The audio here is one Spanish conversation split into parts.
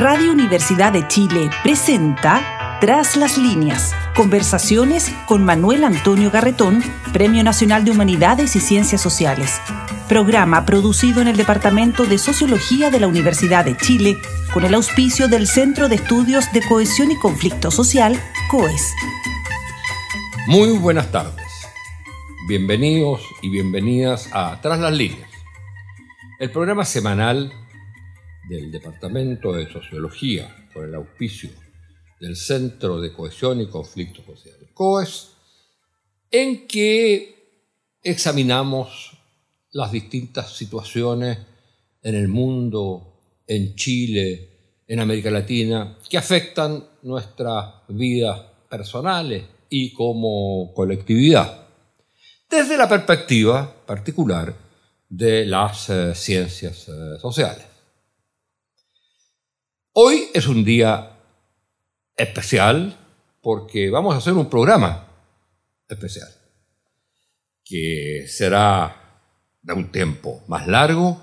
Radio Universidad de Chile presenta Tras las líneas, conversaciones con Manuel Antonio Garretón, Premio Nacional de Humanidades y Ciencias Sociales. Programa producido en el Departamento de Sociología de la Universidad de Chile con el auspicio del Centro de Estudios de Cohesión y Conflicto Social, COES. Muy buenas tardes. Bienvenidos y bienvenidas a Tras las líneas, el programa semanal del Departamento de Sociología, con el auspicio del Centro de Cohesión y Conflicto Social, COES, en que examinamos las distintas situaciones en el mundo, en Chile, en América Latina, que afectan nuestras vidas personales y como colectividad, desde la perspectiva particular de las eh, ciencias eh, sociales. Hoy es un día especial porque vamos a hacer un programa especial que será de un tiempo más largo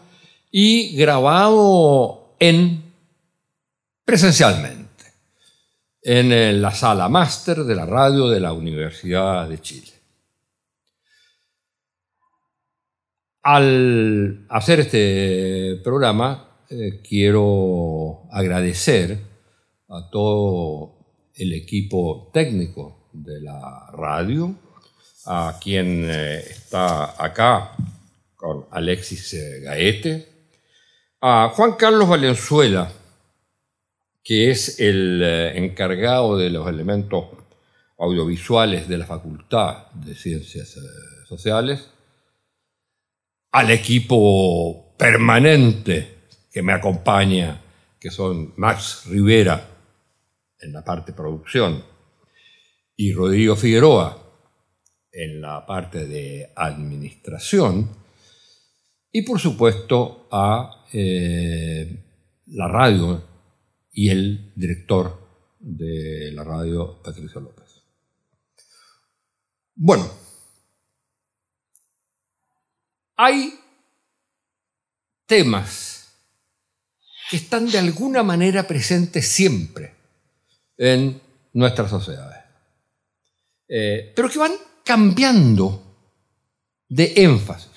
y grabado en presencialmente en eh, la sala máster de la radio de la Universidad de Chile. Al hacer este programa eh, quiero agradecer a todo el equipo técnico de la radio, a quien eh, está acá con Alexis eh, Gaete, a Juan Carlos Valenzuela, que es el encargado de los elementos audiovisuales de la Facultad de Ciencias Sociales, al equipo permanente que me acompaña, que son Max Rivera en la parte producción y Rodrigo Figueroa en la parte de administración y por supuesto a eh, la radio y el director de la radio, Patricio López. Bueno, hay temas que están de alguna manera presentes siempre en nuestras sociedades, eh, pero que van cambiando de énfasis.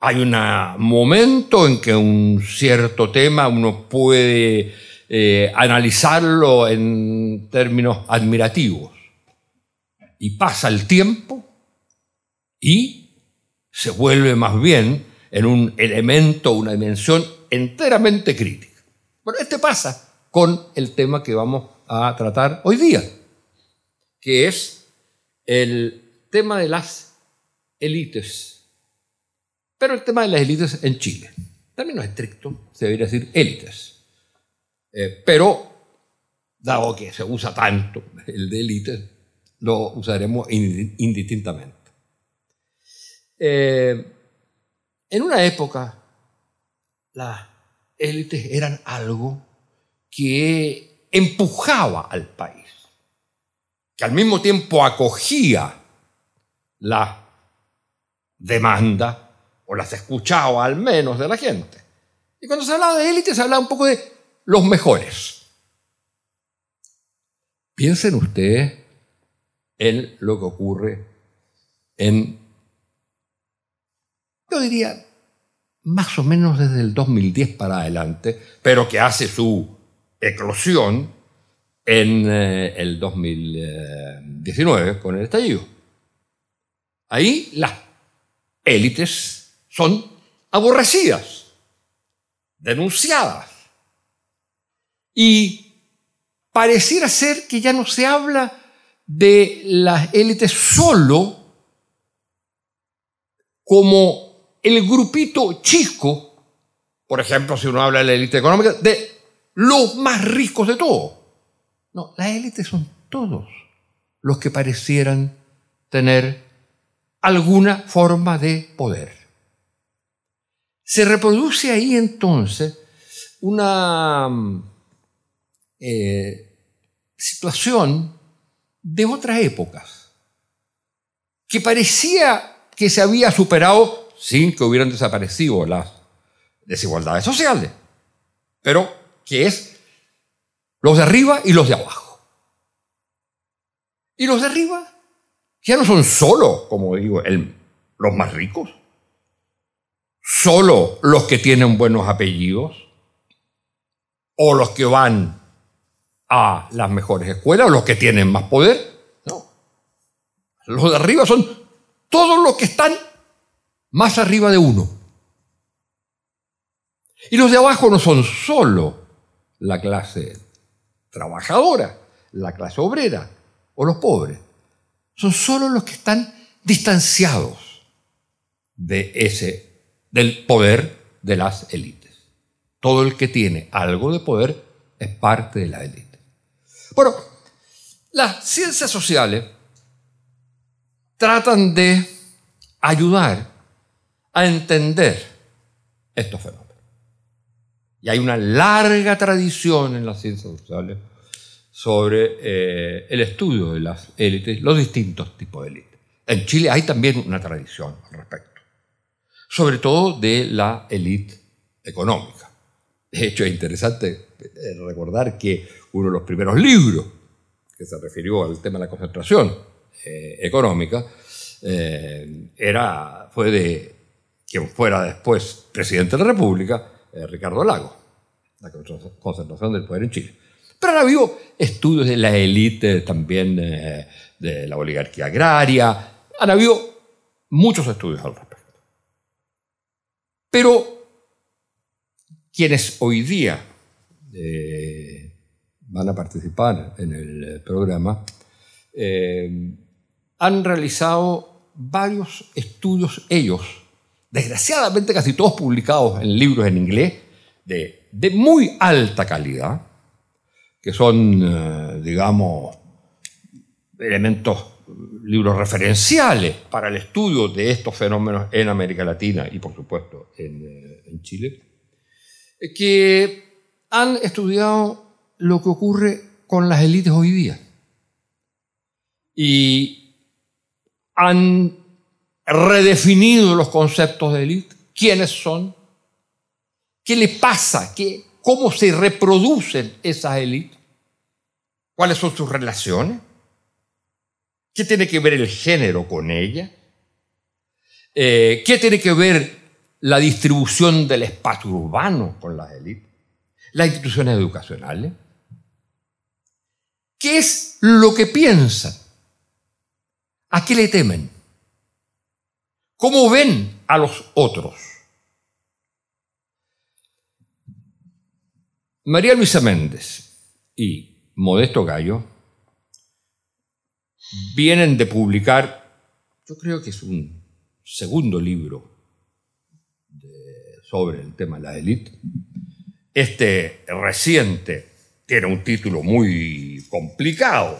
Hay un momento en que un cierto tema uno puede eh, analizarlo en términos admirativos. Y pasa el tiempo y se vuelve más bien en un elemento, una dimensión enteramente crítica. Bueno, este pasa con el tema que vamos a tratar hoy día, que es el tema de las élites, pero el tema de las élites en Chile. también no es estricto, se debería decir élites, eh, pero dado que se usa tanto el de élites, lo usaremos indistintamente. Eh, en una época las élites eran algo que empujaba al país, que al mismo tiempo acogía la demanda o las escuchaba al menos de la gente. Y cuando se hablaba de élites se hablaba un poco de los mejores. Piensen ustedes en lo que ocurre en, yo diría, más o menos desde el 2010 para adelante, pero que hace su eclosión en eh, el 2019 con el estallido. Ahí las élites son aborrecidas, denunciadas. Y pareciera ser que ya no se habla de las élites solo como el grupito chico, por ejemplo, si uno habla de la élite económica, de los más ricos de todo. No, la élite son todos los que parecieran tener alguna forma de poder. Se reproduce ahí entonces una mm, eh, situación de otras épocas, que parecía que se había superado sin que hubieran desaparecido las desigualdades sociales, pero que es los de arriba y los de abajo. Y los de arriba ya no son solo, como digo, los más ricos, solo los que tienen buenos apellidos, o los que van a las mejores escuelas, o los que tienen más poder. No. Los de arriba son todos los que están más arriba de uno. Y los de abajo no son solo la clase trabajadora, la clase obrera o los pobres. Son solo los que están distanciados de ese, del poder de las élites. Todo el que tiene algo de poder es parte de la élite. Bueno, las ciencias sociales tratan de ayudar a entender estos fenómenos. Y hay una larga tradición en las ciencias sociales sobre eh, el estudio de las élites, los distintos tipos de élites. En Chile hay también una tradición al respecto, sobre todo de la élite económica. De hecho, es interesante eh, recordar que uno de los primeros libros que se refirió al tema de la concentración eh, económica era, fue de quien fuera después presidente de la República, eh, Ricardo Lago, la concentración del poder en Chile. Pero han habido estudios de la élite también eh, de la oligarquía agraria. Han habido muchos estudios al respecto. Pero quienes hoy día eh, van a participar en el programa han realizado varios estudios ellos desgraciadamente casi todos publicados en libros en inglés de, muy alta calidad, que son, eh, digamos, elementos, libros referenciales para el estudio de estos fenómenos en América Latina y por supuesto en, eh, en Chile, eh, que han estudiado lo que ocurre con las élites hoy día. Y han redefinidos los conceptos de élite, quiénes son, qué le pasa, cómo se reproducen esas élites, cuáles son sus relaciones, qué tiene que ver el género con ella, eh, qué tiene que ver la distribución del espacio urbano con las élites, las instituciones educacionales. ¿Qué es lo que piensan? ¿A qué le temen? cómo ven a los otros. María Luisa Méndez y Modesto Gallo vienen de publicar, yo creo que es un segundo libro sobre el tema de la élite. Este reciente tiene un título muy complicado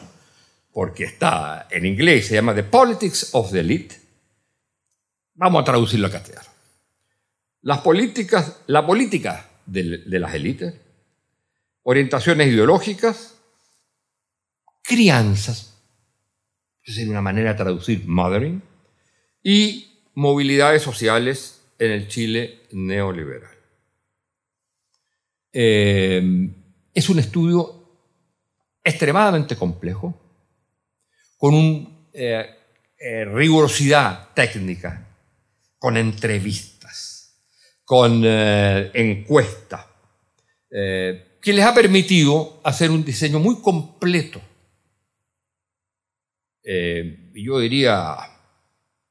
porque está en inglés, se llama The Politics of the Elite Vamos a traducirlo a castellano. Las políticas, la política de, las élites, orientaciones ideológicas, crianzas, es decir, una manera de traducir mothering, y movilidades sociales en el Chile neoliberal. Em, es un estudio extremadamente complejo, con una eh, eh, rigurosidad técnica con entrevistas, con eh, encuestas, eh, que les ha permitido hacer un diseño muy completo. Eh, yo diría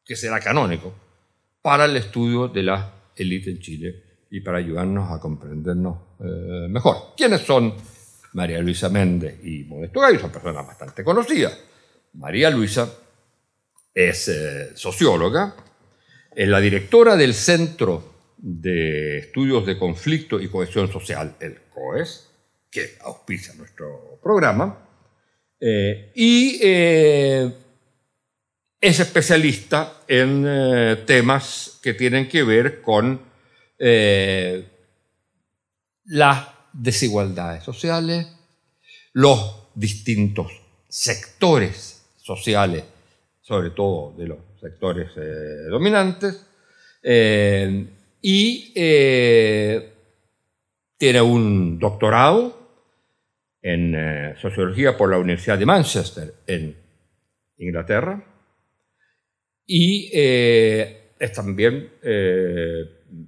que será canónico para el estudio de la élite en Chile y para ayudarnos a comprendernos mejor. ¿Quiénes son María Luisa Méndez y Modesto Gallo? Son personas bastante conocidas. María Luisa es socióloga, la directora del Centro de Estudios de Conflicto y Cohesión Social, el COES, que auspicia nuestro programa, eh, y eh, es especialista en eh, temas que tienen que ver con las desigualdades sociales, los distintos sectores sociales, sobre todo de los sectores eh, dominantes, eh, y eh, tiene un doctorado en sociología por la Universidad de Manchester, en Inglaterra, y es también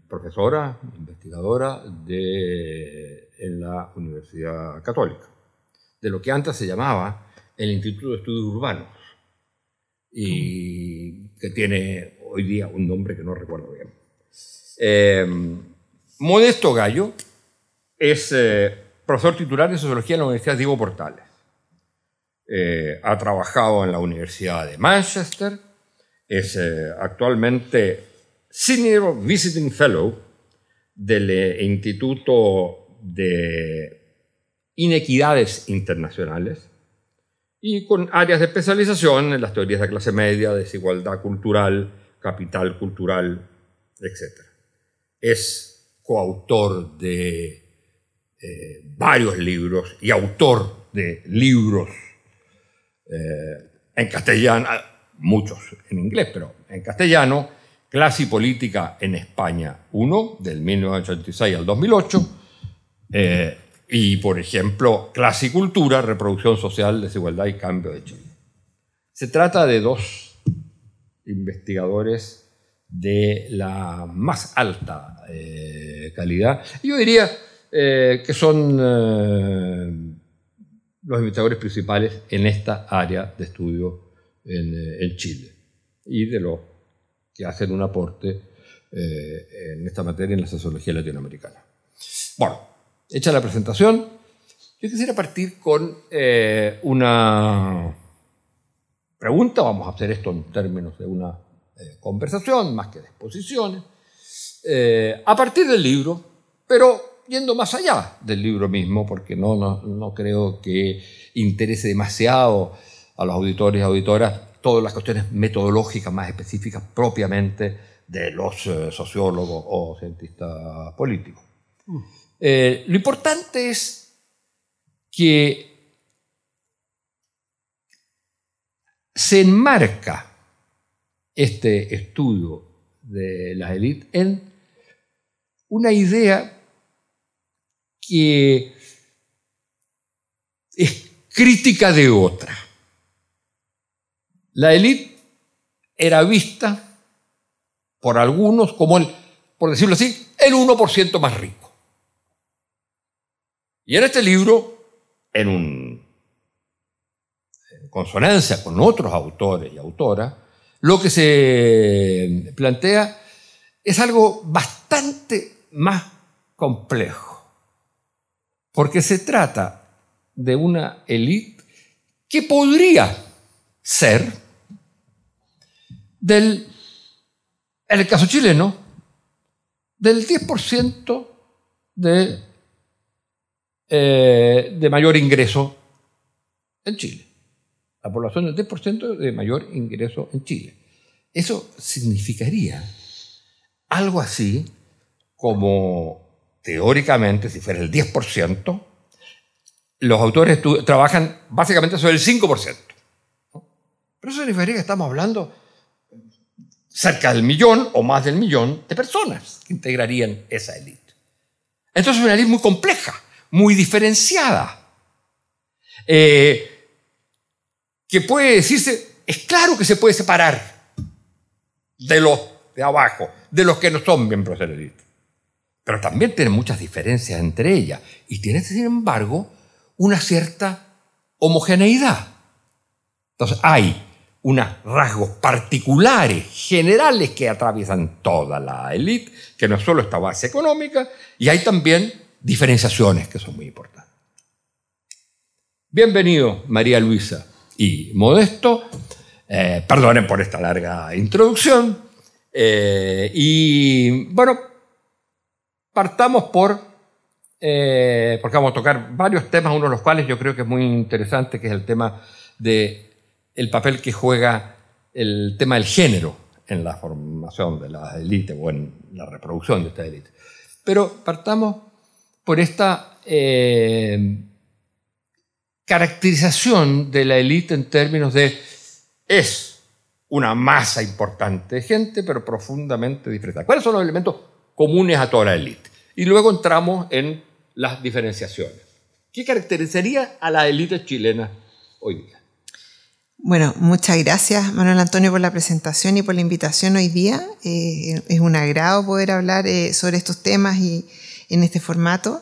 profesora, investigadora en la Universidad Católica, de lo que antes se llamaba el Instituto de Estudios Urbanos y que tiene hoy día un nombre que no recuerdo bien. Em, Modesto Gallo es eh, profesor titular de Sociología en la Universidad Diego Portales. Eh, ha trabajado en la Universidad de Manchester, es eh, actualmente Senior Visiting Fellow del Instituto de Inequidades Internacionales y con áreas de especialización en las teorías de clase media, desigualdad cultural, capital cultural, etc. Es coautor de eh, varios libros y autor de libros eh, en castellano, ah, muchos en inglés, pero en castellano, Clase y Política en España 1, del 1986 al 2008, y, por ejemplo, clasicultura, reproducción social, desigualdad y cambio de Chile. Se trata de dos investigadores de la más alta eh, calidad. Yo diría eh, que son eh, los investigadores principales en esta área de estudio en, eh, en Chile y de los que hacen un aporte en esta materia en la sociología latinoamericana. Bueno, hecha la presentación, yo quisiera partir con eh, una pregunta, vamos a hacer esto en términos de una eh, conversación más que de exposiciones, eh, a partir del libro, pero yendo más allá del libro mismo, porque no, no, no creo que interese demasiado a los auditores y auditoras todas las cuestiones metodológicas más específicas propiamente de los sociólogos o cientistas políticos. Mm. Eh, lo importante es que se enmarca este estudio de la élite en una idea que es crítica de otra. La élite era vista por algunos como el, por decirlo así, el 1% más rico. Y en este libro, en, un, consonancia con otros autores y autoras, lo que se plantea es algo bastante más complejo, porque se trata de una élite que podría ser del, en el caso chileno, del 10% de eh, de mayor ingreso en Chile. La población del 10% de mayor ingreso en Chile. Eso significaría algo así como, teóricamente, si fuera el 10%, los autores trabajan básicamente sobre el 5%. Pero eso significaría que estamos hablando cerca del millón o más del millón de personas que integrarían esa élite. Entonces es una élite muy compleja muy diferenciada. Eh, que puede decirse, es claro que se puede separar de los de abajo, de los que no son miembros de la élite. Pero también tiene muchas diferencias entre ellas y tiene, sin embargo, una cierta homogeneidad. Entonces hay unos rasgos particulares, generales, que atraviesan toda la élite, que no es solo esta base económica, y hay también diferenciaciones que son muy importantes. Bienvenido, María Luisa y Modesto. Eh, perdonen por esta larga introducción. Eh, y bueno, partamos por, eh, porque vamos a tocar varios temas, uno de los cuales yo creo que es muy interesante, que es el tema del el papel que juega el tema del género en la formación de la élite o en la reproducción de esta élite. Pero partamos por esta eh, caracterización de la élite en términos de es una masa importante de gente, pero profundamente diferente. ¿Cuáles son los elementos comunes a toda la élite? Y luego entramos en las diferenciaciones. ¿Qué caracterizaría a la élite chilena hoy día? Bueno, muchas gracias Manuel Antonio por la presentación y por la invitación hoy día. Eh, es un agrado poder hablar eh, sobre estos temas y, en este formato.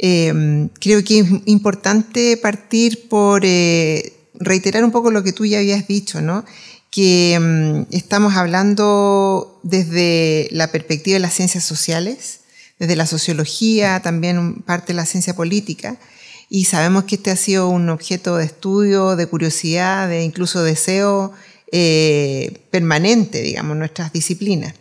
Eh, creo que es importante partir por eh, reiterar un poco lo que tú ya habías dicho, ¿no? que mm, estamos hablando desde la perspectiva de las ciencias sociales, desde la sociología, también parte de la ciencia política, y sabemos que este ha sido un objeto de estudio, de curiosidad, de incluso deseo eh, permanente, digamos, nuestras disciplinas.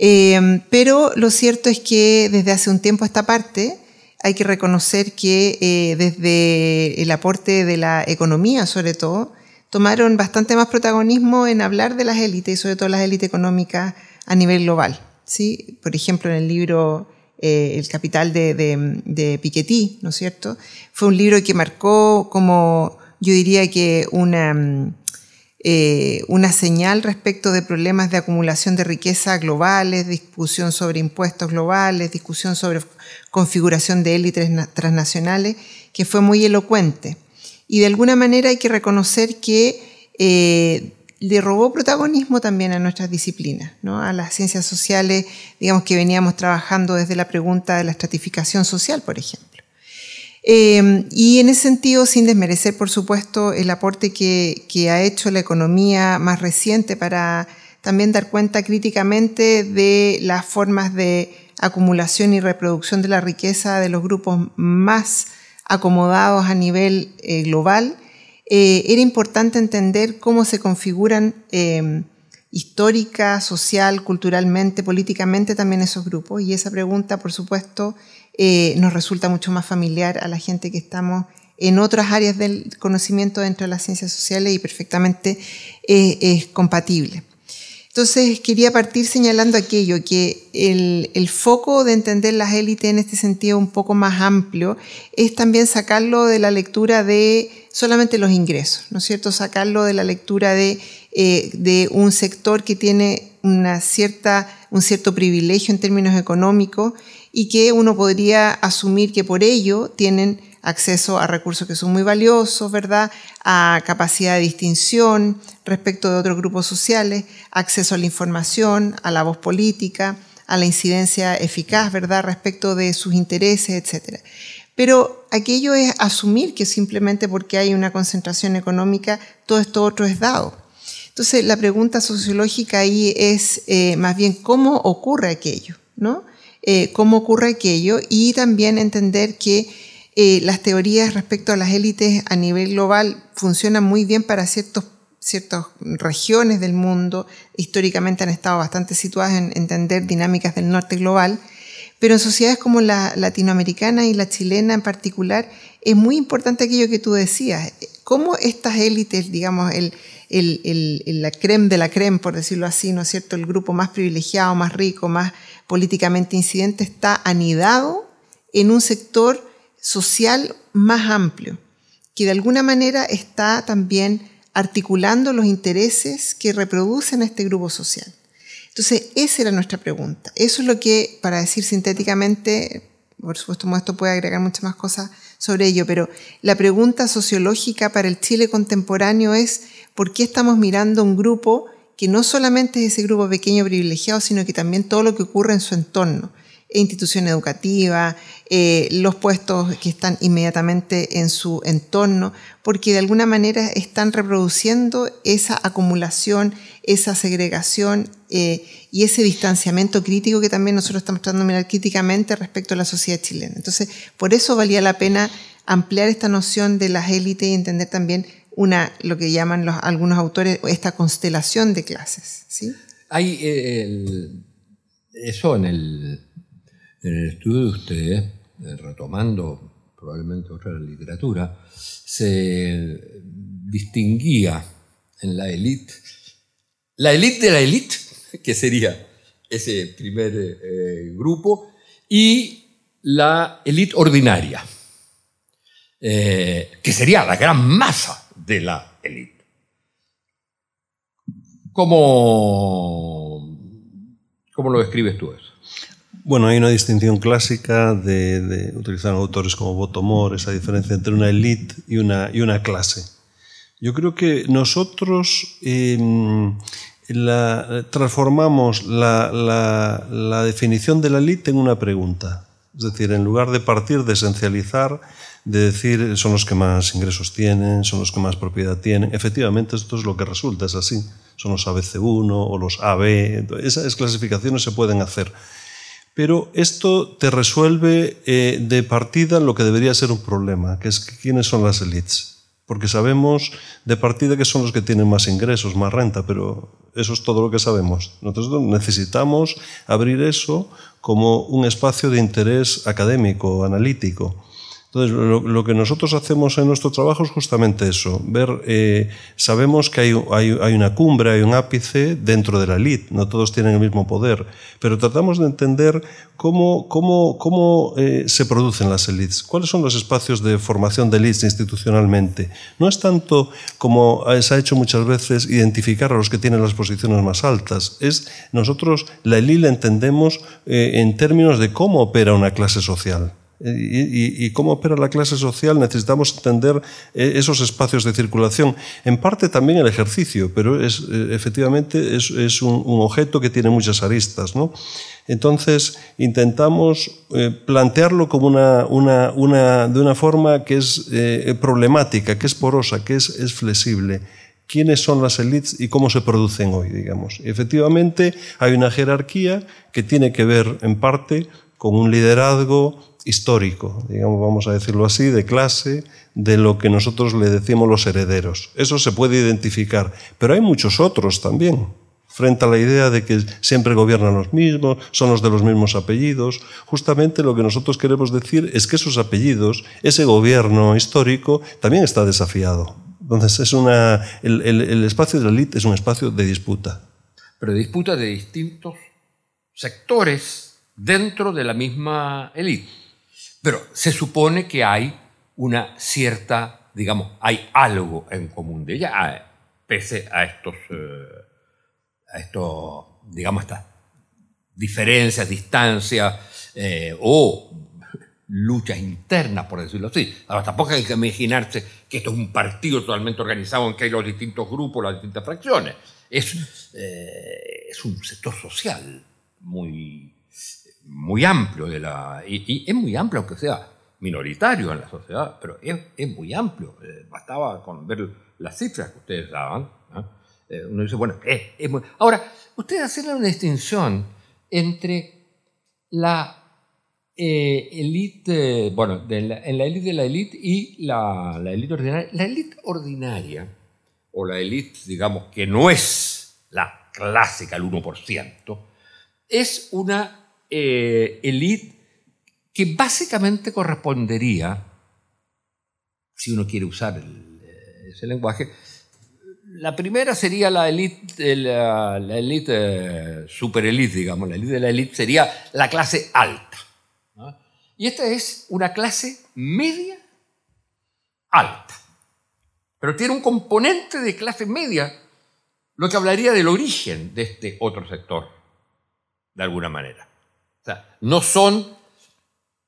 Em, pero lo cierto es que desde hace un tiempo esta parte hay que reconocer que eh, desde el aporte de la economía, sobre todo, tomaron bastante más protagonismo en hablar de las élites y sobre todo las élites económicas a nivel global. ¿sí? Por ejemplo, en el libro eh, El Capital de, de, de Piketty, ¿no es cierto? Fue un libro que marcó como, yo diría que una mm, eh, una señal respecto de problemas de acumulación de riqueza globales, discusión sobre impuestos globales, discusión sobre configuración de élites transnacionales, que fue muy elocuente. Y de alguna manera hay que reconocer que eh, le robó protagonismo también a nuestras disciplinas, ¿no? a las ciencias sociales, digamos que veníamos trabajando desde la pregunta de la estratificación social, por ejemplo. Em, y en ese sentido, sin desmerecer, por supuesto, el aporte que, ha hecho la economía más reciente para también dar cuenta críticamente de las formas de acumulación y reproducción de la riqueza de los grupos más acomodados a nivel eh, global, eh, era importante entender cómo se configuran em, histórica, social, culturalmente, políticamente también esos grupos. Y esa pregunta, por supuesto, eh, nos resulta mucho más familiar a la gente que estamos en otras áreas del conocimiento dentro de las ciencias sociales y perfectamente eh, es compatible. Entonces quería partir señalando aquello, que el, foco de entender las élites en este sentido un poco más amplio es también sacarlo de la lectura de solamente los ingresos, ¿no es cierto? Sacarlo de la lectura de, eh, un sector que tiene un cierto privilegio en términos económicos y que uno podría asumir que por ello tienen acceso a recursos que son muy valiosos, ¿verdad? A capacidad de distinción respecto de otros grupos sociales, acceso a la información, a la voz política, a la incidencia eficaz, ¿verdad? Respecto de sus intereses, etcétera. Pero aquello es asumir que simplemente porque hay una concentración económica, todo esto otro es dado. Entonces, la pregunta sociológica ahí es eh, más bien cómo ocurre aquello, ¿no? Eh, cómo ocurre aquello y también entender que eh, las teorías respecto a las élites a nivel global funcionan muy bien para ciertos ciertas regiones del mundo, históricamente han estado bastante situadas en entender dinámicas del norte global, pero en sociedades como la latinoamericana y la chilena en particular, es muy importante aquello que tú decías, cómo estas élites, digamos, el, el, la creme de la creme, por decirlo así, ¿no es cierto? El grupo más privilegiado, más rico, más políticamente incidente, está anidado en un sector social más amplio, que de alguna manera está también articulando los intereses que reproducen a este grupo social. Entonces, esa era nuestra pregunta. Eso es lo que, para decir sintéticamente, por supuesto, esto puede agregar muchas más cosas sobre ello, pero la pregunta sociológica para el Chile contemporáneo es por qué estamos mirando un grupo que no solamente es ese grupo pequeño privilegiado, sino que también todo lo que ocurre en su entorno, eh, institución educativa, eh, los puestos que están inmediatamente en su entorno, porque de alguna manera están reproduciendo esa acumulación, esa segregación eh, y ese distanciamiento crítico que también nosotros estamos tratando de mirar críticamente respecto a la sociedad chilena. Entonces, por eso valía la pena ampliar esta noción de las élites y entender también una, lo que llaman algunos autores, esta constelación de clases. ¿sí? Hay eh, eso en el, el estudio de ustedes, eh, retomando probablemente otra literatura, se distinguía en la élite, la élite de la élite, que sería ese primer eh, grupo, y la élite ordinaria, que sería la gran masa de la élite. ¿Cómo, lo describes tú eso? Bueno, hay una distinción clásica de, utilizar autores como Botomor, esa diferencia entre una élite y una, y una clase. Yo creo que nosotros em, la, transformamos la, la, definición de la élite en una pregunta. Es decir, en lugar de partir de esencializar, de decir son los que más ingresos tienen, son los que más propiedad tienen. Efectivamente, esto es lo que resulta, es así. Son los ABC1 o los AB, esas clasificaciones se pueden hacer. Pero esto te resuelve eh, de partida lo que debería ser un problema, que es quiénes son las elites porque sabemos de partida que son los que tienen más ingresos, más renta, pero eso es todo lo que sabemos. Nosotros necesitamos abrir eso como un espacio de interés académico, analítico. Entonces, lo, que nosotros hacemos en nuestro trabajo es justamente eso, ver, eh, sabemos que hay, una cumbre, hay un ápice dentro de la elite, no todos tienen el mismo poder, pero tratamos de entender cómo, eh, se producen las elites, cuáles son los espacios de formación de elites institucionalmente. No es tanto como se ha hecho muchas veces identificar a los que tienen las posiciones más altas, es nosotros la elite la entendemos eh, en términos de cómo opera una clase social. Eh, y, y, y, cómo opera la clase social, necesitamos entender eh, esos espacios de circulación. En parte también el ejercicio, pero es, eh, efectivamente es, un, un, objeto que tiene muchas aristas. ¿no? Entonces, intentamos plantearlo como una, una, una, de una forma que es problemática, que es porosa, que es, es flexible quiénes son las élites y cómo se producen hoy, digamos. Efectivamente, hay una jerarquía que tiene que ver en parte con un liderazgo histórico, digamos, vamos a decirlo así, de clase, de lo que nosotros le decimos los herederos. Eso se puede identificar, pero hay muchos otros también, frente a la idea de que siempre gobiernan los mismos, son los de los mismos apellidos. Justamente lo que nosotros queremos decir es que esos apellidos, ese gobierno histórico, también está desafiado. Entonces, es una, el, espacio de la élite es un espacio de disputa. Pero disputa de distintos sectores dentro de la misma élite. Pero se supone que hay una cierta, digamos, hay algo en común de ella, pese a estos, eh, a digamos, estas diferencias, distancias eh, o luchas internas, por decirlo así. Ahora, tampoco hay que imaginarse que esto es un partido totalmente organizado en que hay los distintos grupos, las distintas fracciones. Es, eh, es un sector social muy muy amplio de la, y, es muy amplio, aunque sea minoritario en la sociedad, pero es, muy amplio. Eh, bastaba con ver las cifras que ustedes daban. Eh, uno dice, bueno, es, muy... Ahora, ustedes hacen una distinción entre la élite, eh, bueno, en la élite de la élite y la, la élite ordinaria. La élite ordinaria, o la élite, digamos, que no es la clásica, el 1%, es una eh, elite que básicamente correspondería, si uno quiere usar eh, ese lenguaje, la primera sería la élite, la, elite, eh, super digamos, la elite de la élite sería la clase alta. Y esta es una clase media alta, pero tiene un componente de clase media, lo que hablaría del origen de este otro sector, de alguna manera no son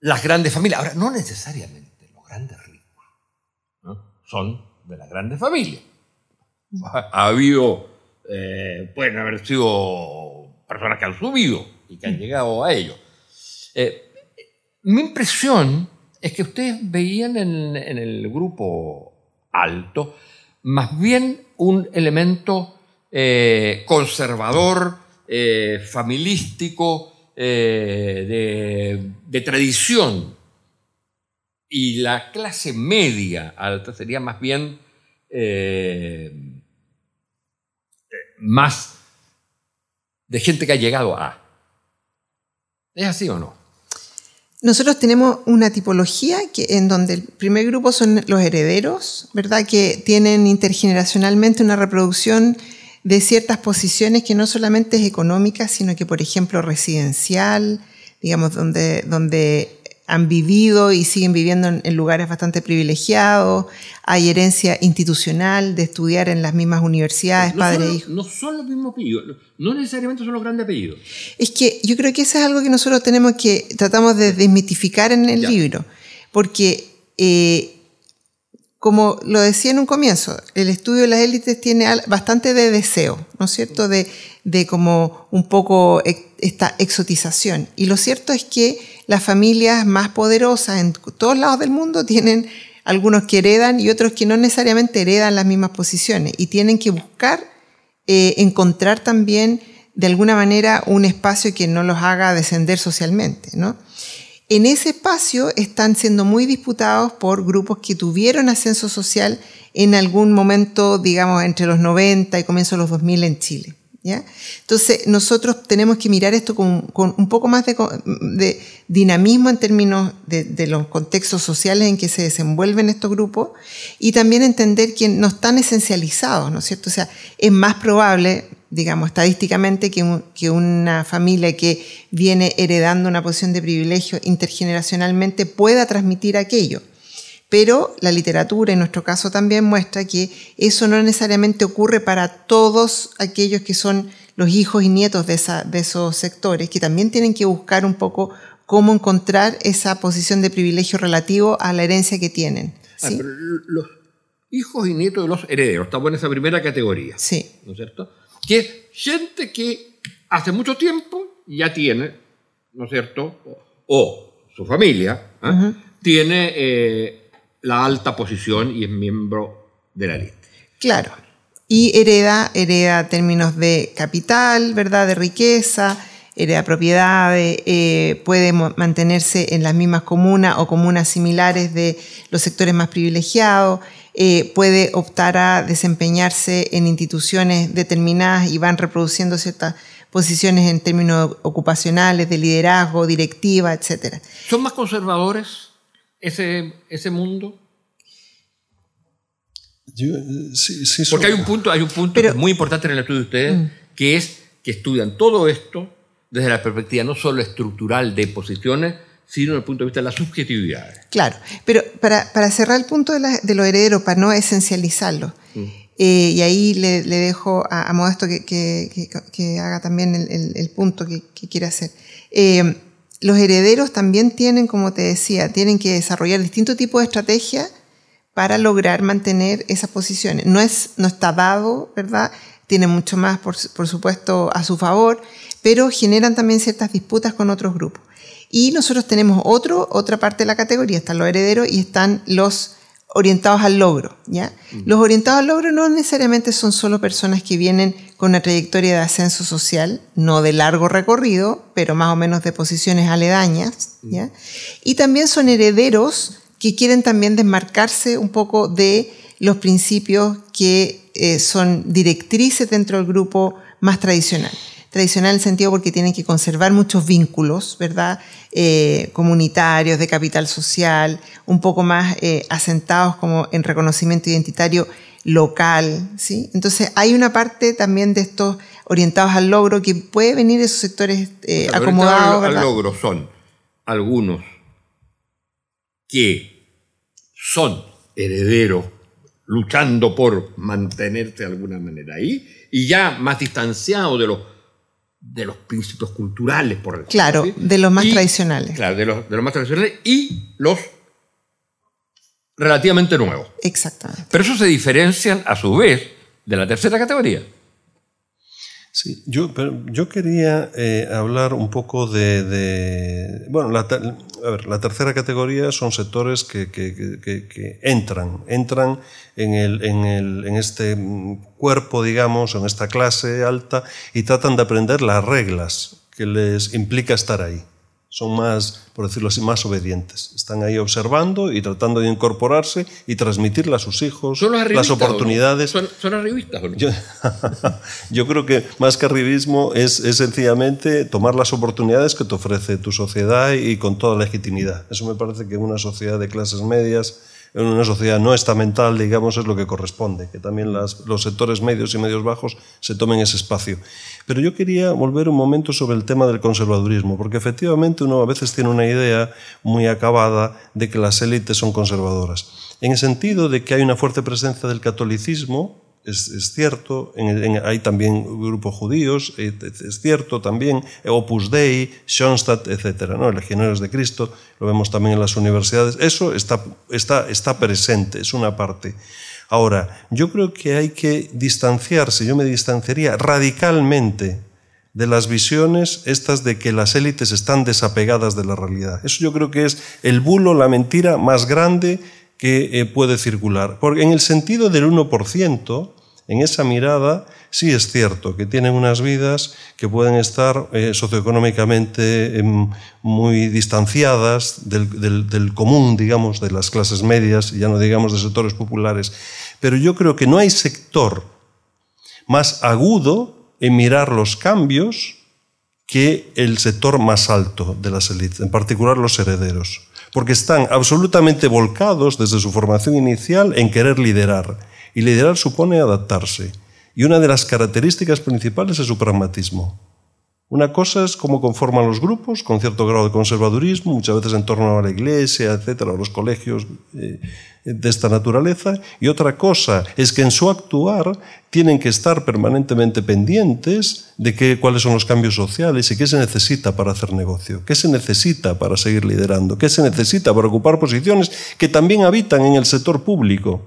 las grandes familias. Ahora, no necesariamente los grandes ricos son de las grandes familias. Ha, habido, eh, pueden haber sido personas que han subido y que han llegado a ello. Eh, mi impresión es que ustedes veían en, el grupo alto más bien un elemento eh, conservador, familístico, eh, de, tradición. Y la clase media alta sería más bien eh, más de gente que ha llegado a. ¿Es así o no? Nosotros tenemos una tipología que, en donde el primer grupo son los herederos, ¿verdad? Que tienen intergeneracionalmente una reproducción de ciertas posiciones que no solamente es económica, sino que, por ejemplo, residencial, digamos, donde, donde han vivido y siguen viviendo en, lugares bastante privilegiados, hay herencia institucional de estudiar en las mismas universidades, padre e hijo. No son los mismos apellidos, no necesariamente son los grandes apellidos. Es que yo creo que eso es algo que nosotros tenemos que, tratamos de desmitificar en el libro, porque... Eh, como lo decía en un comienzo, el estudio de las élites tiene bastante de deseo, ¿no es cierto? De, como un poco esta exotización. Y lo cierto es que las familias más poderosas en todos lados del mundo tienen algunos que heredan y otros que no necesariamente heredan las mismas posiciones y tienen que buscar eh, encontrar también de alguna manera un espacio que no los haga descender socialmente, ¿no? en ese espacio están siendo muy disputados por grupos que tuvieron ascenso social en algún momento, digamos, entre los 90 y comienzos de los 2000 en Chile. Entonces, nosotros tenemos que mirar esto con, un poco más de, dinamismo en términos de, de, los contextos sociales en que se desenvuelven estos grupos y también entender que no están esencializados, ¿no es cierto? O sea, es más probable, digamos, estadísticamente que, una familia que viene heredando una posición de privilegio intergeneracionalmente pueda transmitir aquello. Pero la literatura, en nuestro caso, también muestra que eso no necesariamente ocurre para todos aquellos que son los hijos y nietos de, esos sectores, que también tienen que buscar un poco cómo encontrar esa posición de privilegio relativo a la herencia que tienen. Ah, los hijos y nietos de los herederos, estamos en esa primera categoría. Sí. ¿No es cierto? que es gente que hace mucho tiempo ya tiene, ¿no es cierto? O, su familia ¿ah? tiene eh, la alta posición y es miembro de la élite. Claro. Y hereda, hereda términos de capital, ¿verdad? De riqueza, hereda propiedades, eh, puede mantenerse en las mismas comunas o comunas similares de los sectores más privilegiados, eh, puede optar a desempeñarse en instituciones determinadas y van reproduciendo ciertas posiciones en términos ocupacionales, de liderazgo, directiva, etc. ¿Son más conservadores ese, mundo? Eh, Porque hay un punto, hay un punto muy importante en el estudio de ustedes, mm. que es que estudian todo esto desde la perspectiva no solo estructural de posiciones, sino desde el punto de vista de la subjetividad. Claro, pero para, cerrar el punto de, los herederos, para no esencializarlo, mm. eh, y ahí le, dejo a, Modesto que, haga también el, punto que, quiere hacer. Eh, los herederos también tienen, como te decía, tienen que desarrollar distintos tipos de estrategias para lograr mantener esas posiciones. No, es, no está dado, ¿verdad? Tiene mucho más, por supuesto, a su favor, pero generan también ciertas disputas con otros grupos. Y nosotros tenemos otro, otra parte de la categoría, están los herederos y están los orientados al logro. ¿ya? Los orientados al logro no necesariamente son solo personas que vienen con una trayectoria de ascenso social, no de largo recorrido, pero más o menos de posiciones aledañas. Y también son herederos que quieren también desmarcarse un poco de los principios que eh, son directrices dentro del grupo más tradicional tradicional en el sentido porque tienen que conservar muchos vínculos, ¿verdad? Eh, comunitarios, de capital social, un poco más eh, asentados como en reconocimiento identitario local, ¿sí? Entonces hay una parte también de estos orientados al logro que puede venir de esos sectores eh, acomodados. Al, al logro son algunos que son herederos luchando por mantenerse de alguna manera ahí y ya más distanciado de los de los principios culturales, por decirlo Claro, de los más tradicionales. Claro, de los, de los más tradicionales y los relativamente nuevos. Exactamente. Pero eso se diferencian a su vez de la tercera categoría. Sí, yo, yo quería eh, hablar un poco de. de bueno, la, a ver, la tercera categoría son sectores que, que, que, que entran, entran en, el, en, el, en este mm, cuerpo, digamos, en esta clase alta y tratan de aprender las reglas que les implica estar ahí son más, por decirlo así, más obedientes. Están ahí observando y tratando de incorporarse y transmitirle a sus hijos las, oportunidades. ¿Son, arribistas yo, creo que más que arribismo es, es, sencillamente tomar las oportunidades que te ofrece tu sociedad y con toda legitimidad. Eso me parece que en una sociedad de clases medias en una sociedad no estamental, digamos, es lo que corresponde, que también las, los sectores medios y medios bajos se tomen ese espacio. Pero yo quería volver un momento sobre el tema del conservadurismo, porque efectivamente uno a veces tiene una idea muy acabada de que las élites son conservadoras, en el sentido de que hay una fuerte presencia del catolicismo es, cierto, hay también grupos judíos, eh, es, cierto también, eh, Opus Dei, Schoenstatt, etc. ¿no? Legionarios de Cristo, lo vemos también en las universidades, eso está, está, está presente, es una parte. Ahora, yo creo que hay que distanciarse, yo me distanciaría radicalmente de las visiones estas de que las élites están desapegadas de la realidad. Eso yo creo que es el bulo, la mentira más grande que eh, puede circular. Porque en el sentido del 1%, en esa mirada, sí es cierto que tienen unas vidas que pueden estar eh, socioeconómicamente em, muy distanciadas del, del, común, digamos, de las clases medias, ya no digamos de sectores populares. Pero yo creo que no hay sector más agudo en mirar los cambios que el sector más alto de las élites, en particular los herederos porque están absolutamente volcados desde su formación inicial en querer liderar. Y liderar supone adaptarse. Y una de las características principales es su pragmatismo. Una cosa es cómo conforman los grupos, con cierto grado de conservadurismo, muchas veces en torno a la iglesia, etcétera, a los colegios, eh, de esta naturaleza y otra cosa es que en su actuar tienen que estar permanentemente pendientes de cuáles son los cambios sociales y qué se necesita para hacer negocio, qué se necesita para seguir liderando, qué se necesita para ocupar posiciones que también habitan en el sector público.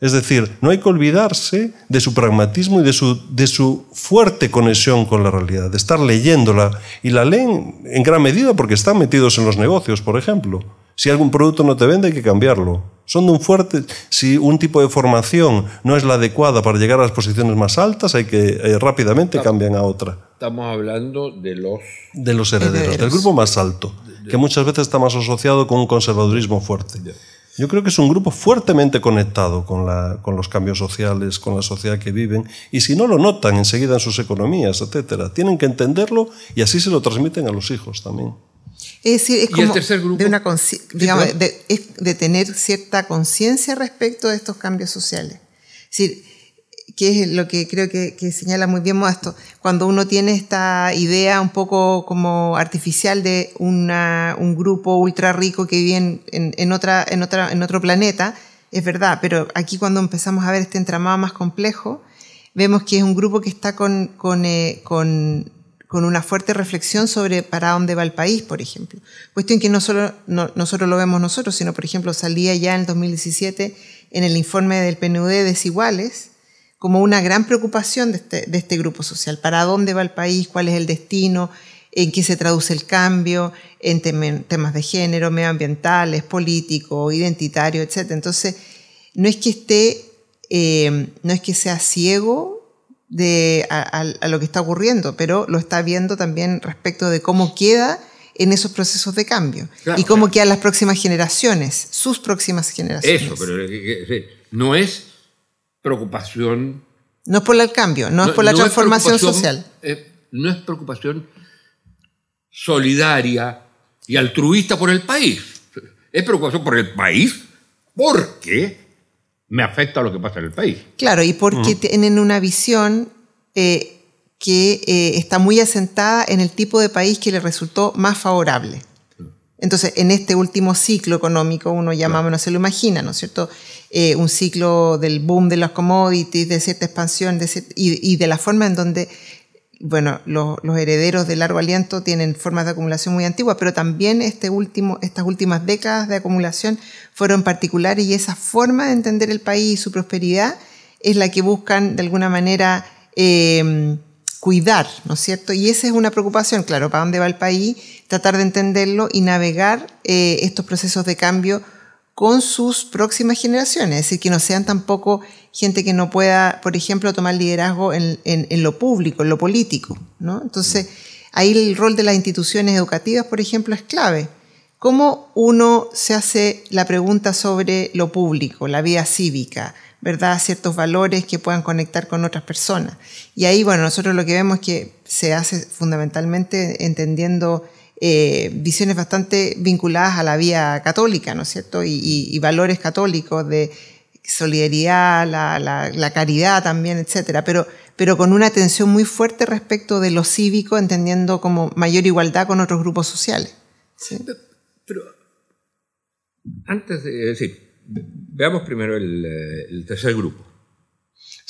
Es decir, no hay que olvidarse de su pragmatismo y de su, de su fuerte conexión con la realidad, de estar leyéndola. Y la leen en gran medida porque están metidos en los negocios, por ejemplo. Si algún producto no te vende hay que cambiarlo. Son de un fuerte. Si un tipo de formación no es la adecuada para llegar a las posiciones más altas, hay que eh, rápidamente cambian a otra. Estamos hablando de los. De los herederos, del grupo más alto, que muchas veces está más asociado con un conservadurismo fuerte. Yo creo que es un grupo fuertemente conectado con, con, los cambios sociales, con la sociedad que viven, y si no lo notan enseguida en sus economías, etcétera tienen que entenderlo y así se lo transmiten a los hijos también. Es decir, es como de una de, tener cierta conciencia respecto de estos cambios sociales. Es decir, que es lo que creo que, señala muy bien esto, cuando uno tiene esta idea un poco como artificial de un grupo ultra rico que vive en, otra, en, otra, en otro planeta, es verdad, pero aquí cuando empezamos a ver este entramado más complejo, vemos que es un grupo que está con, con eh, con una fuerte reflexión sobre para dónde va el país, por ejemplo. Cuestión que no solo no, nosotros lo vemos nosotros, sino, por ejemplo, salía ya en el 2017 en el informe del PNUD Desiguales como una gran preocupación de este, de este grupo social. ¿Para dónde va el país? ¿Cuál es el destino? ¿En qué se traduce el cambio? En temas de género, medioambientales, político, identitario, etc. Entonces, no es que esté, eh, no es que sea ciego de, a, lo que está ocurriendo, pero lo está viendo también respecto de cómo queda en esos procesos de cambio y cómo quedan las próximas generaciones, sus próximas generaciones. Eso, pero eh, eh, eh, no es preocupación. No es por el cambio, no, es por la transformación social. no es preocupación solidaria y altruista por el país. Es preocupación por el país porque me afecta a lo que pasa en el país. Claro, y porque mm. tienen una visión eh, que eh, está muy asentada en el tipo de país que le resultó más favorable. Mm. Entonces, en este último ciclo económico, uno ya más o menos se lo imagina, ¿no es cierto? Eh, un ciclo del boom de las commodities, de cierta expansión y, de la forma en donde bueno, los, herederos de largo aliento tienen formas de acumulación muy antiguas, pero también este último, estas últimas décadas de acumulación fueron particulares y esa forma de entender el país y su prosperidad es la que buscan de alguna manera em, cuidar, ¿no es cierto? Y esa es una preocupación, claro, para dónde va el país, tratar de entenderlo y navegar eh, estos procesos de cambio con sus próximas generaciones, es decir, que no sean tampoco gente que no pueda, por ejemplo, tomar liderazgo en, lo público, en lo político. Entonces, ahí el rol de las instituciones educativas, por ejemplo, es clave. ¿Cómo uno se hace la pregunta sobre lo público, la vida cívica, ¿verdad? ciertos valores que puedan conectar con otras personas? Y ahí, bueno, nosotros lo que vemos es que se hace fundamentalmente entendiendo eh, visiones bastante vinculadas a la vía católica, ¿no es cierto? Y, valores católicos de solidaridad, la, caridad también, etcétera, pero, pero con una atención muy fuerte respecto de lo cívico, entendiendo como mayor igualdad con otros grupos sociales. ¿sí? Pero antes de decir, veamos primero el tercer grupo.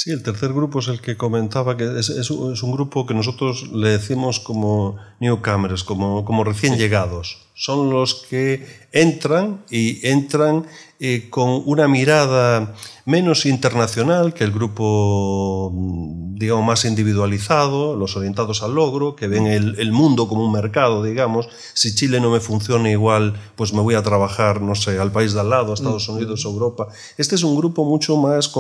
Sí, el tercer grupo es el que comentaba, que es, un grupo que nosotros le decimos como newcomers, como, recién llegados son los que entran y entran eh, con una mirada menos internacional que el grupo, mm, más individualizado, los orientados al logro, que ven el, mundo como un mercado, digamos. Si Chile no me funciona igual, pues me voy a trabajar, no sé, al país de al lado, a Estados mm. Unidos, Europa. Este es un grupo mucho más,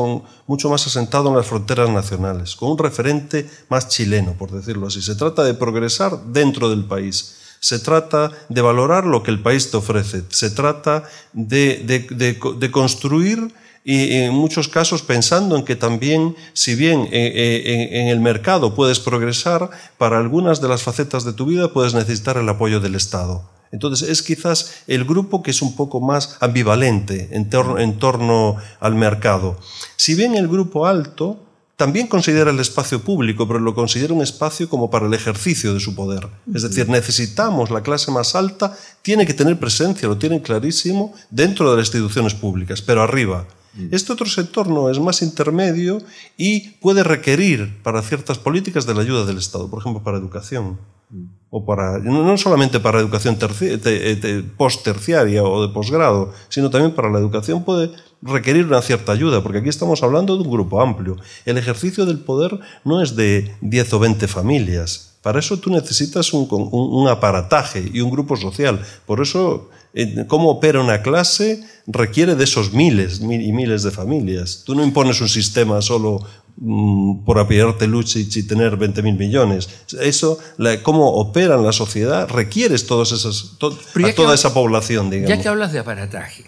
mucho más asentado en las fronteras nacionales, con un referente más chileno, por decirlo así. Se trata de progresar dentro del país se trata de valorar lo que el país te ofrece, se trata de, construir y en muchos casos pensando en que también, si bien eh, eh, en, el mercado puedes progresar, para algunas de las facetas de tu vida puedes necesitar el apoyo del Estado. Entonces es quizás el grupo que es un poco más ambivalente en torno al mercado. Si bien el grupo alto, también considera el espacio público, pero lo considera un espacio como para el ejercicio de su poder. Es decir, necesitamos, la clase más alta tiene que tener presencia, lo tienen clarísimo, dentro de las instituciones públicas, pero arriba. Mm. Este otro sector no es más intermedio y puede requerir para ciertas políticas de la ayuda del Estado, por ejemplo, para educación. Mm o para, no solamente para educación eh, post-terciaria o de posgrado, sino también para la educación puede requerir una cierta ayuda, porque aquí estamos hablando de un grupo amplio. El ejercicio del poder no es de 10 o 20 familias. Para eso tú necesitas un, un, aparataje y un grupo social. Por eso, eh, cómo opera una clase requiere de esos miles y miles de familias. Tú no impones un sistema solo Mm, por apiarte Lucich y tener 20.000 millones. Eso, cómo opera en la sociedad, requieres todos esos, a toda esa población, digamos. Ya que hablas de aparataje,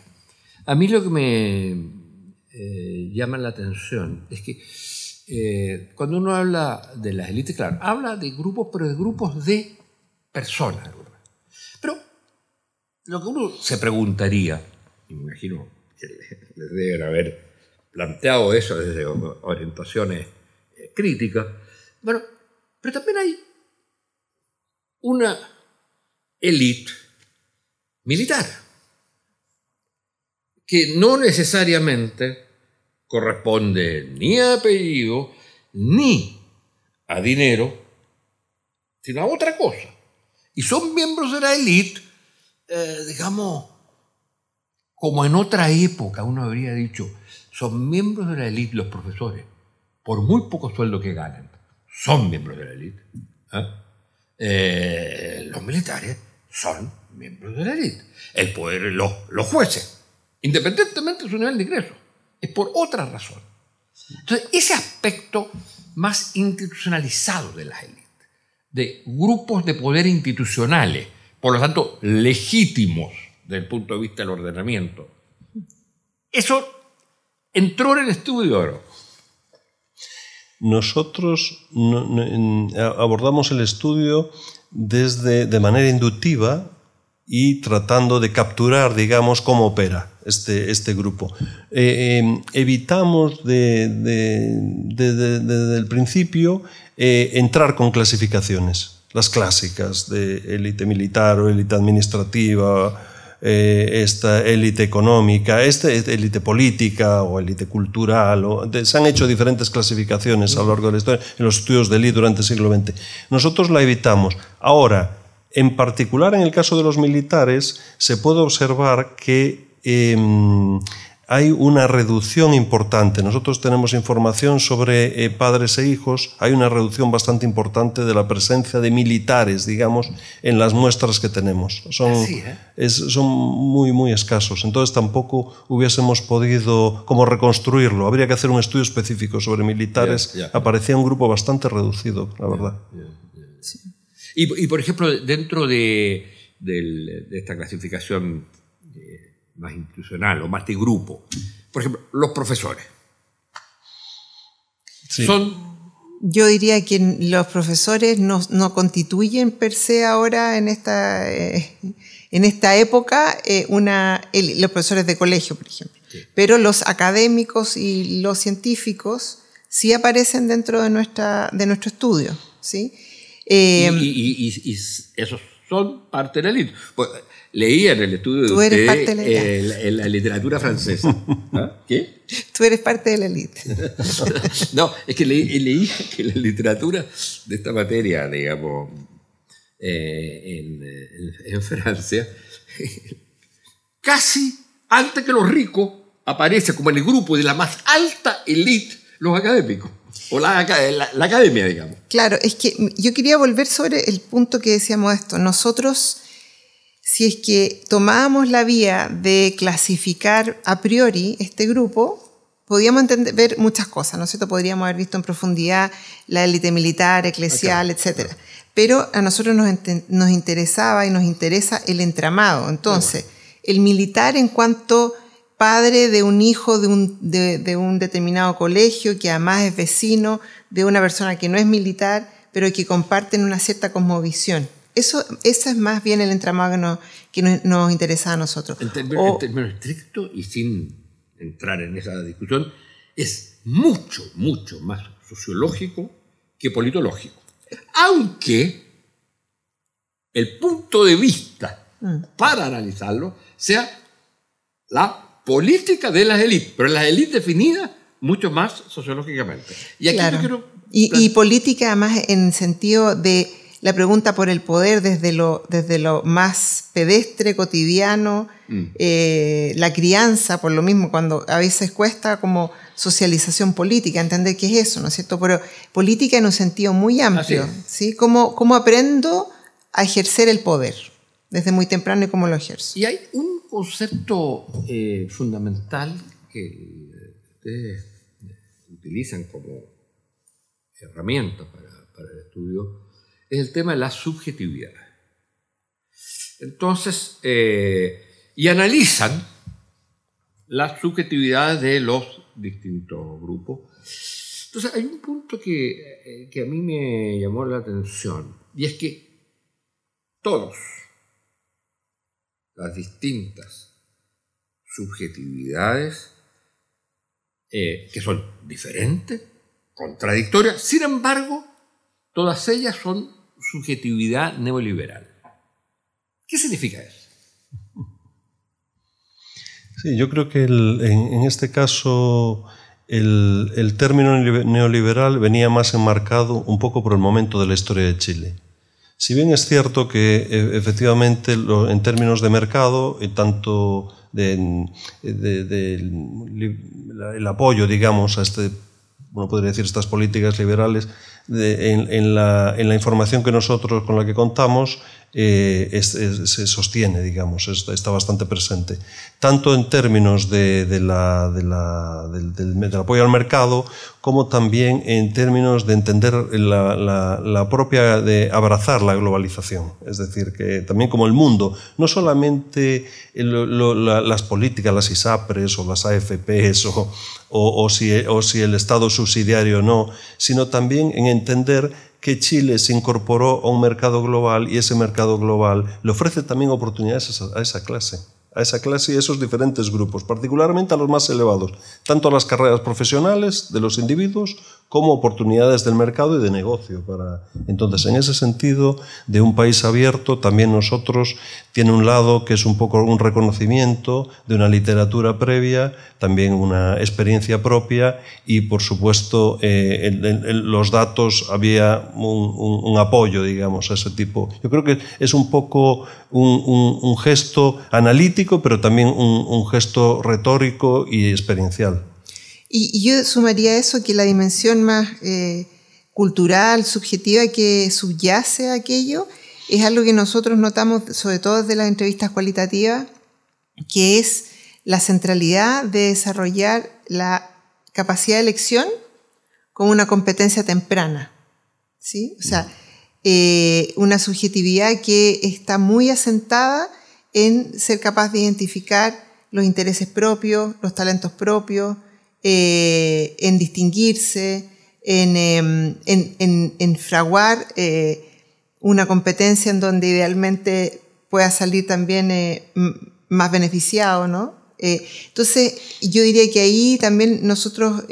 a mí lo que me eh, llama la atención es que eh, cuando uno habla de las élites, claro, habla de grupos, pero de grupos de personas. Pero lo que uno se preguntaría, imagino que les deben haber planteado eso desde orientaciones eh, críticas. Bueno, pero también hay una élite militar que no necesariamente corresponde ni a apellido ni a dinero, sino a otra cosa. Y son miembros de la élite, eh, digamos, como en otra época uno habría dicho, son miembros de la élite los profesores, por muy poco sueldo que ganen, son miembros de la élite. ¿eh? Eh, los militares son miembros de la élite. El poder, los, los jueces, independientemente de su nivel de ingreso, es por otra razón. Entonces, ese aspecto más institucionalizado de las élites, de grupos de poder institucionales, por lo tanto legítimos desde el punto de vista del ordenamiento, eso entró en el estudio ahora. Nosotros abordamos el estudio desde, de manera inductiva y tratando de capturar, digamos, cómo opera este, este grupo. Eh, em, evitamos desde el principio eh, entrar con clasificaciones, las clásicas de élite militar o élite administrativa eh, esta élite económica, esta élite política o élite cultural. se han hecho diferentes clasificaciones a lo largo de la historia en los estudios de élite durante el siglo XX. Nosotros la evitamos. Ahora, en particular en el caso de los militares, se puede observar que em, hay una reducción importante. Nosotros tenemos información sobre eh, padres e hijos, hay una reducción bastante importante de la presencia de militares, digamos, en las muestras que tenemos. Son, ah, ¿eh? muy, muy escasos. Entonces tampoco hubiésemos podido como reconstruirlo. Habría que hacer un estudio específico sobre militares. Aparecía un grupo bastante reducido, la verdad. y, por ejemplo, dentro de esta clasificación más institucional o más de grupo. Por ejemplo, los profesores. Son... Yo diría que los profesores no, constituyen per se ahora en esta, eh, en esta época eh, una, los profesores de colegio, por ejemplo. Pero los académicos y los científicos sí aparecen dentro de, nuestra, de nuestro estudio. ¿sí? y, eh, esos son parte del la pues, leía en el estudio de eh, la, literatura francesa. ¿Ah? ¿Qué? Tú eres parte de la élite. no, es que le, leía que la literatura de esta materia, digamos, eh, en, Francia, casi antes que los ricos aparece como el grupo de la más alta élite los académicos. O la academia, digamos. Claro, es que yo quería volver sobre el punto que decíamos esto. Nosotros si es que tomábamos la vía de clasificar a priori este grupo, podíamos ver muchas cosas, ¿no es cierto? Podríamos haber visto en profundidad la élite militar, eclesial, ah, etc. Pero a nosotros nos, interesaba y nos interesa el entramado. Entonces, el militar en cuanto padre de un hijo de un, de un determinado colegio, que además es vecino de una persona que no es militar, pero que comparten una cierta cosmovisión. Eso, ese es más bien el entramado que, nos, interesa a nosotros. En, términos, estrictos y sin entrar en esa discusión, es mucho, mucho más sociológico que politológico. Aunque el punto de vista mm. para analizarlo sea la política de las élites, pero las élites definidas mucho más sociológicamente. Y y, y política además en sentido de la pregunta por el poder desde lo, desde lo más pedestre, cotidiano, mm. eh, la crianza, por lo mismo, cuando a veces cuesta como socialización política, entender qué es eso, ¿no es cierto? Pero política en un sentido muy amplio, ¿sí? ¿Cómo, ¿Cómo aprendo a ejercer el poder desde muy temprano y cómo lo ejerzo? Y hay un concepto eh, fundamental que ustedes utilizan como herramienta para el estudio, es el tema de la subjetividad. Entonces, eh, y analizan las subjetividades de los distintos grupos. Entonces, hay un punto eh, que, a mí me llamó la atención, y es que todos, las distintas subjetividades, eh, que son diferentes, contradictorias, sin embargo, todas ellas son subjetividad neoliberal. ¿Qué significa eso? Sí, yo creo que en, este caso el, término neoliberal venía más enmarcado un poco por el momento de la historia de Chile. Si bien es cierto que e, efectivamente en términos de mercado, y tanto del apoyo, digamos, a este, podría decir, estas políticas liberales, en, la, en, la, información que nosotros con la que contamos eh, se sostiene, digamos, está bastante presente. Tanto en términos de, del, apoyo al mercado, como también en términos de entender la, propia, de abrazar la globalización. Es decir, que también como el mundo, no solamente las políticas, las ISAPRES o las AFPs o, si, o si el Estado subsidiario o no, sino también en entender que Chile se incorporó a un mercado global y ese mercado global le ofrece también oportunidades a esa clase a esa clase y a esos diferentes grupos, particularmente a los más elevados, tanto a las carreras profesionales de los individuos como oportunidades del mercado y de negocio. Para... Entonces, en ese sentido, de un país abierto, también nosotros tiene un lado que es un poco un reconocimiento de una literatura previa, también una experiencia propia y, por supuesto, eh, los datos había un, apoyo, digamos, a ese tipo. Yo creo que es un poco un, gesto analítico, pero también un, gesto retórico y experiencial. Y, yo sumaría eso que la dimensión más eh, cultural, subjetiva que subyace a aquello, es algo que nosotros notamos, sobre todo desde las entrevistas cualitativas, que es la centralidad de desarrollar la capacidad de elección como una competencia temprana. ¿sí? O sea, eh, una subjetividad que está muy asentada en ser capaz de identificar los intereses propios, los talentos propios, eh, en distinguirse, em, en, en, en fraguar eh, una competencia en donde idealmente pueda salir también más beneficiado, ¿no? entonces, yo diría que ahí también nosotros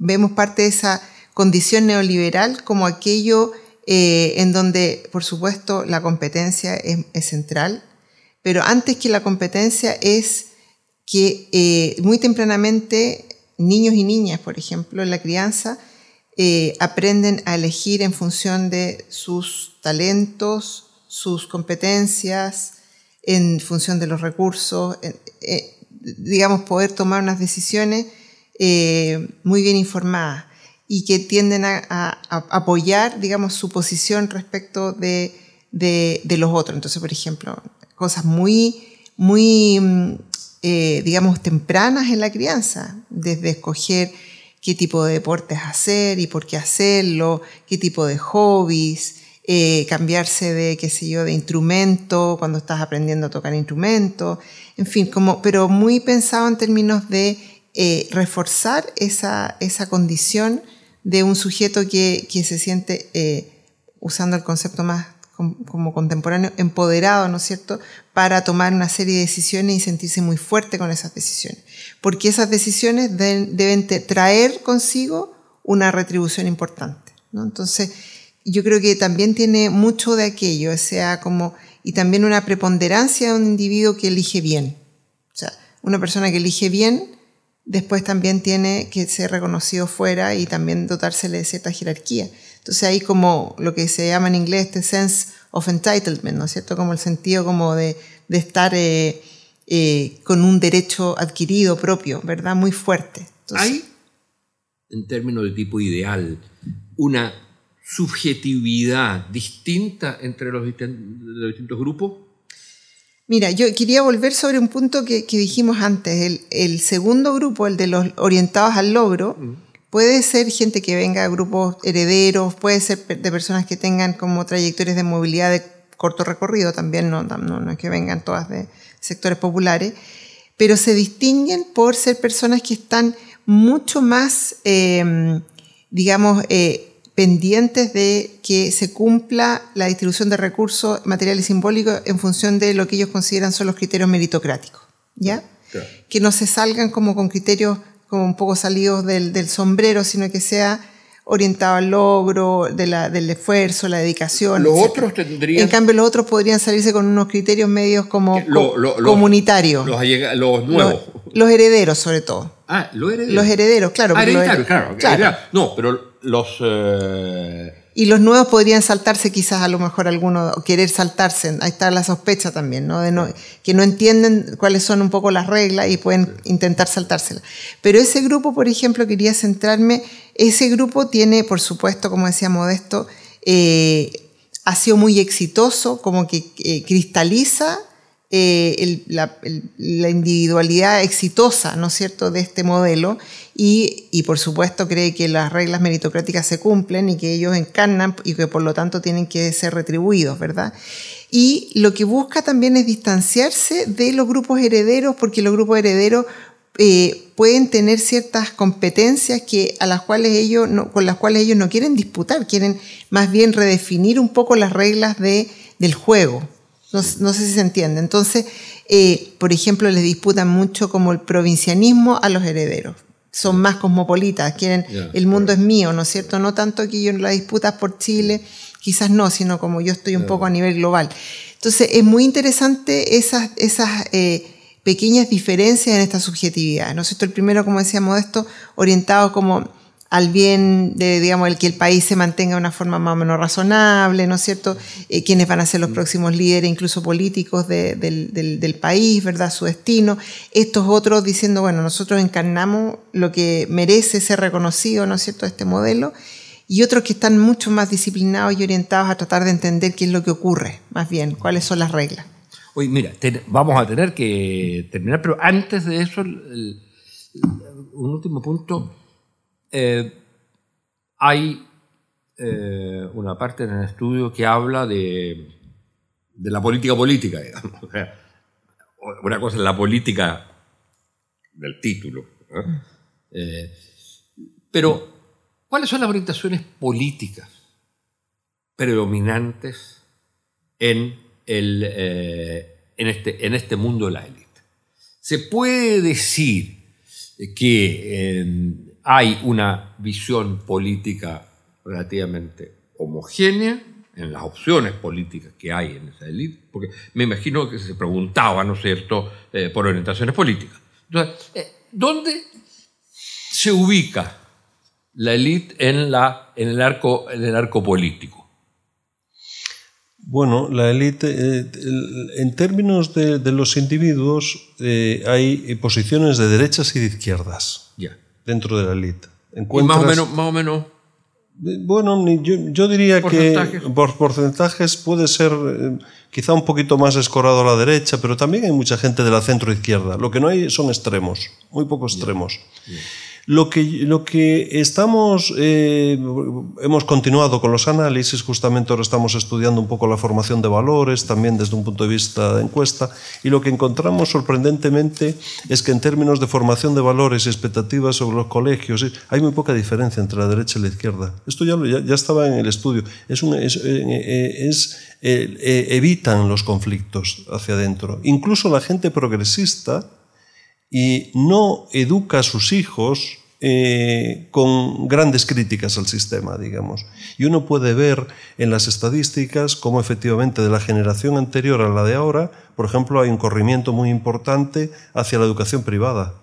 vemos parte de esa condición neoliberal como aquello eh, en donde, por supuesto, la competencia es, central, pero antes que la competencia es que eh, muy tempranamente niños y niñas, por ejemplo, en la crianza, eh, aprenden a elegir en función de sus talentos, sus competencias, en función de los recursos, digamos, poder tomar unas decisiones muy bien informadas y que tienden a, apoyar, digamos, su posición respecto de, los otros. Entonces, por ejemplo, cosas muy, muy, mm, eh, digamos, tempranas en la crianza, desde escoger qué tipo de deportes hacer y por qué hacerlo, qué tipo de hobbies, eh, cambiarse de, qué sé yo, de instrumento cuando estás aprendiendo a tocar instrumento, en fin, como, pero muy pensado en términos de eh, reforzar esa, esa condición de un sujeto que, que se siente, eh, usando el concepto más como contemporáneo, empoderado, ¿no es cierto?, para tomar una serie de decisiones y sentirse muy fuerte con esas decisiones. Porque esas decisiones deben, traer consigo una retribución importante, ¿no? Entonces, yo creo que también tiene mucho de aquello, sea, como, y también una preponderancia de un individuo que elige bien. O sea, una persona que elige bien después también tiene que ser reconocido fuera y también dotársele de cierta jerarquía. Entonces hay como lo que se llama en inglés este sense of entitlement, ¿no es cierto? Como el sentido como de, estar eh, eh, con un derecho adquirido propio, ¿verdad? Muy fuerte. hay, en términos de tipo ideal, una subjetividad distinta entre los distintos grupos. Mira, yo quería volver sobre un punto que, dijimos antes. El, segundo grupo, el de los orientados al logro, mm. puede ser gente que venga de grupos herederos, puede ser de personas que tengan como trayectorias de movilidad de corto recorrido también, no, no, es que vengan todas de sectores populares, pero se distinguen por ser personas que están mucho más, eh, digamos, eh, pendientes de que se cumpla la distribución de recursos materiales simbólicos en función de lo que ellos consideran son los criterios meritocráticos, ¿ya? Que no se salgan como con criterios como un poco salidos del, sombrero, sino que sea orientado al logro, de la, del esfuerzo, la dedicación. Los otros tendrían... En cambio, los otros podrían salirse con unos criterios medios como comunitarios. Los, nuevos. Los, herederos, sobre todo. Ah, los herederos. Los herederos, claro. claro. No, pero eh, y los nuevos podrían saltarse quizás a lo mejor algunos o querer saltarse, ahí está la sospecha también, ¿no? que no entienden cuáles son un poco las reglas y pueden intentar saltárselas. Pero ese grupo, por ejemplo, quería centrarme, ese grupo tiene, por supuesto, como decía Modesto, eh, ha sido muy exitoso, como que eh, cristaliza la, la, individualidad exitosa, ¿no es cierto?, de este modelo y, por supuesto cree que las reglas meritocráticas se cumplen y que ellos encarnan y que por lo tanto tienen que ser retribuidos, ¿verdad? Y lo que busca también es distanciarse de los grupos herederos porque los grupos herederos eh, pueden tener ciertas competencias que, a las cuales ellos con las cuales ellos no quieren disputar, quieren más bien redefinir un poco las reglas de, del juego. No, sé si se entiende. Entonces, eh, por ejemplo, les disputan mucho como el provincianismo a los herederos son más cosmopolitas, quieren el mundo es mío, ¿no es cierto? No tanto que yo en las disputas por Chile, quizás no, sino como yo estoy un poco a nivel global. Entonces es muy interesante esas, esas eh, pequeñas diferencias en esta subjetividad, ¿no es cierto? El primero, como decía esto orientado como al bien de, digamos, el que el país se mantenga de una forma más o menos razonable, ¿no es cierto? Eh, quiénes van a ser los mm. próximos líderes, incluso políticos del, país, ¿verdad? Su destino. Estos otros diciendo, bueno, nosotros encarnamos lo que merece ser reconocido, ¿no es cierto?, este modelo. Y otros que están mucho más disciplinados y orientados a tratar de entender qué es lo que ocurre, más bien, cuáles son las reglas. Oye, mira, vamos a tener que terminar, pero antes de eso, un último punto eh, hay eh, una parte del estudio que habla de, la política política, una cosa es la política del título. Eh, pero, ¿cuáles son las orientaciones políticas predominantes en, el, en, este, en este mundo de la élite? Se puede decir que en, hay una visión política relativamente homogénea en las opciones políticas que hay en esa élite, porque me imagino que se preguntaba, ¿no es cierto?, eh, por orientaciones políticas. Entonces, eh, ¿dónde se ubica la élite en, el arco, político? Bueno, la élite, eh, en términos de los individuos, hay posiciones de derechas y de izquierdas dentro de la elite más o menos, eh, Bueno, yo, diría que por porcentajes puede ser eh, quizá un poquito más escorado a la derecha, pero también hay mucha gente de la centro izquierda. Lo que no hay son extremos, muy pocos extremos. Lo que, lo que estamos, eh, hemos continuado con los análisis, justamente ahora estamos estudiando un poco la formación de valores, también desde un punto de vista de encuesta, y lo que encontramos sorprendentemente es que en términos de formación de valores y expectativas sobre los colegios, hay muy poca diferencia entre la derecha y la izquierda. Esto ya, estaba en el estudio. Es, eh, eh, evitan los conflictos hacia adentro. Incluso la gente progresista, y no educa a sus hijos eh, con grandes críticas al sistema, digamos. Y uno puede ver en las estadísticas cómo efectivamente de la generación anterior a la de ahora, por ejemplo, hay un corrimiento muy importante hacia la educación privada.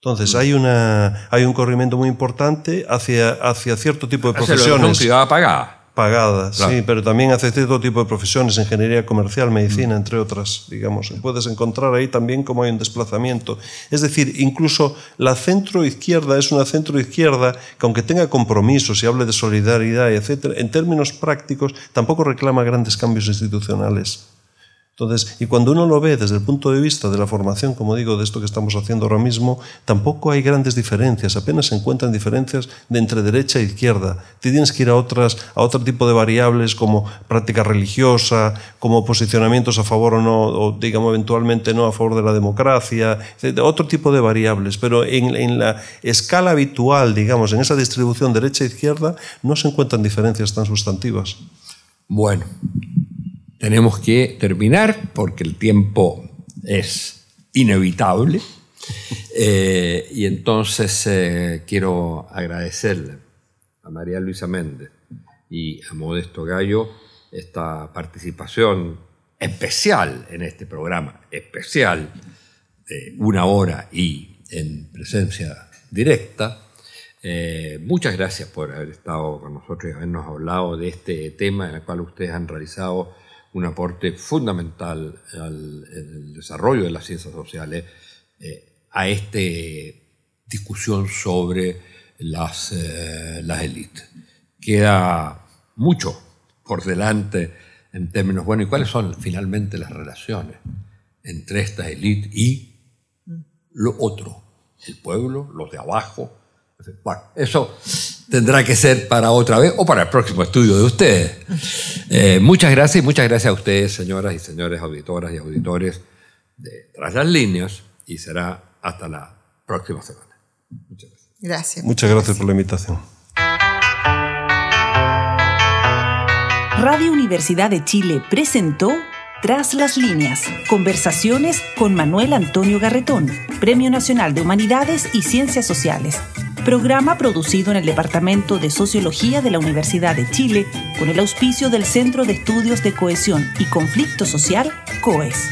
Entonces hay, una, hay un corrimiento muy importante hacia, hacia cierto tipo de profesiones. Hacia la educación privada pagada pagadas, sí, pero también hace todo este tipo de profesiones, ingeniería comercial, medicina, mm. entre otras, digamos. Puedes encontrar ahí también cómo hay un desplazamiento. Es decir, incluso la centro izquierda es una centro centroizquierda que aunque tenga compromisos y hable de solidaridad, etc., etcétera, en términos prácticos tampoco reclama grandes cambios institucionales. Entonces, y cuando uno lo ve desde el punto de vista de la formación, como digo, de esto que estamos haciendo ahora mismo, tampoco hay grandes diferencias, apenas se encuentran diferencias de entre derecha e izquierda. tienes que ir a, otras, a otro tipo de variables como práctica religiosa, como posicionamientos a favor o no, o digamos eventualmente no a favor de la democracia, otro tipo de variables, pero en, la escala habitual, digamos, en esa distribución derecha-izquierda, e no se encuentran diferencias tan sustantivas. Bueno, tenemos que terminar porque el tiempo es inevitable. Eh, y entonces eh, quiero agradecerle a María Luisa Méndez y a Modesto Gallo esta participación especial en este programa, especial de una hora y en presencia directa. Eh, muchas gracias por haber estado con nosotros y habernos hablado de este tema en el cual ustedes han realizado un aporte fundamental al el desarrollo de las ciencias sociales eh, a esta discusión sobre las, eh, las élites. Queda mucho por delante en términos, bueno, ¿y cuáles son finalmente las relaciones entre esta élite y mm. lo otro? El pueblo, los de abajo. Bueno, eso tendrá que ser para otra vez o para el próximo estudio de ustedes. Eh, muchas gracias y muchas gracias a ustedes, señoras y señores auditoras y auditores de Tras las Líneas y será hasta la próxima semana. Muchas gracias. Gracias. Muchas gracias por la invitación. Radio Universidad de Chile presentó Tras las líneas, conversaciones con Manuel Antonio Garretón, Premio Nacional de Humanidades y Ciencias Sociales programa producido en el Departamento de Sociología de la Universidad de Chile con el auspicio del Centro de Estudios de Cohesión y Conflicto Social, COES.